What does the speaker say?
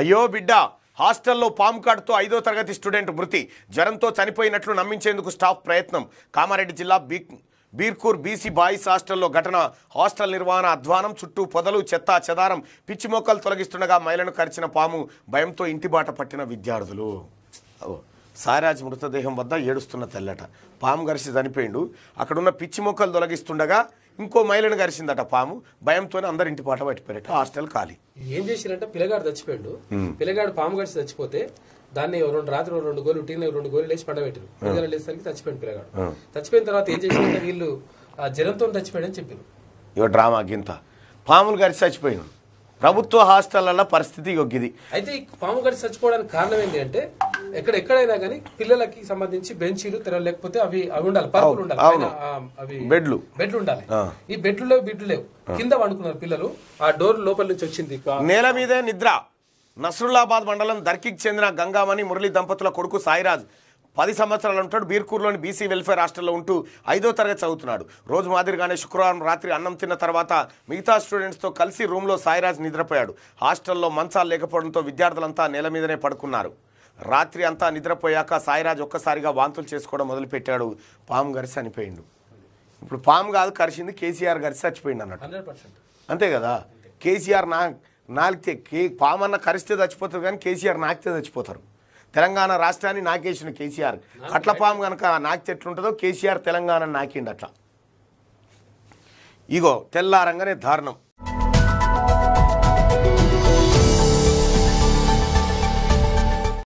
అయ్యో బిడ్డ హాస్టల్లో పాము ఐదో తరగతి స్టూడెంట్ మృతి జ్వరంతో చనిపోయినట్లు నమ్మించేందుకు స్టాఫ్ ప్రయత్నం కామారెడ్డి జిల్లా బీ బీర్కూర్ బీసీ బాయ్స్ హాస్టల్లో ఘటన హాస్టల్ నిర్వహణ అధ్వానం చుట్టూ పొదలు చెత్త చెదారం పిచ్చి మొక్కలు తొలగిస్తుండగా మహిళను కరిచిన పాము భయంతో ఇంటి బాట పట్టిన విద్యార్థులు సాయిరాజ్ మృతదేహం వద్ద ఏడుస్తున్న తెల్లట పాము గరిసి చనిపోయిండు అక్కడున్న పిచ్చి మొక్కలు తొలగిస్తుండగా ఇంకో మహిళను కరిచిందట పాము భయంతోనే అందరు ఇంటి పాట పట్టిపోయారట హాస్టల్ ఖాళీ ఏం చేసిందంటే పిల్లగాడు చచ్చిపోయాడు పిల్లగాడు పాము గడిచి చచ్చిపోతే దాన్ని రెండు రాత్రి రెండు గోలు టీన్ రెండు గోలు లేచి పండబెట్టారు పిల్లగాడు లేచేసరికి చచ్చిపోయింది పిల్లగాడు చచ్చిపోయిన తర్వాత ఏం చేసిందంటే వీళ్ళు జ్వరంతో చచ్చిపోయాడని చెప్పారు ఇవ డ్రామా గింత పాములు కరిచి చచ్చిపోయాడు ప్రభుత్వ హాస్టళ్ల పరిస్థితి యొగ్గిది అయితే పాము గడిచి చచ్చిపోవడానికి కారణం ఏంటి అంటే ఎక్కడ ఎక్కడైనా కానీ పిల్లలకి సంబంధించి బెంచీలు తినలేకపోతే లేకపోతే అవి అవి ఉండాలి పరుపులు ఉండాలి అవి బెడ్లు బెడ్లు ఉండాలి ఈ బెడ్లు లేవు బిడ్లు లేవు కింద వండుకున్నారు పిల్లలు ఆ డోర్ లోపల నుంచి వచ్చింది నేల మీదే నిద్ర నసరుల్లాబాద్ మండలం దర్కి చెందిన గంగామణి మురళి దంపతుల కొడుకు సాయిరాజ్ పది సంవత్సరాలు ఉంటాడు బీర్కూర్లోని బీసీ వెల్ఫేర్ హాస్టల్లో ఉంటూ ఐదో తరగతి చదువుతున్నాడు రోజు మాదిరిగానే శుక్రవారం రాత్రి అన్నం తిన్న తర్వాత మిగతా స్టూడెంట్స్తో కలిసి రూమ్లో సాయిరాజ్ నిద్రపోయాడు హాస్టల్లో మంచాలు లేకపోవడంతో విద్యార్థులంతా నేల మీదనే పడుకున్నారు రాత్రి అంతా నిద్రపోయాక సాయిరాజ్ ఒక్కసారిగా వాంతులు చేసుకోవడం మొదలుపెట్టాడు పాము గరిసి చనిపోయిండు ఇప్పుడు పాము కాదు కరిసింది కేసీఆర్ గరిసి చచ్చిపోయిండు అన్నట్టు అంతే కదా కేసీఆర్ నా నాకితే కే పాము అన్న కరిస్తే చచ్చిపోతారు కానీ కేసీఆర్ నాకితే చచ్చిపోతారు తెలంగాణ రాష్ట్రాన్ని నాకేసిన కేసీఆర్ కట్ల పాము కనుక నాకితే ఎట్లుంటుందో కేసీఆర్ తెలంగాణ నాకిండి అట్లా ఇగో తెల్లారంగానే దారుణం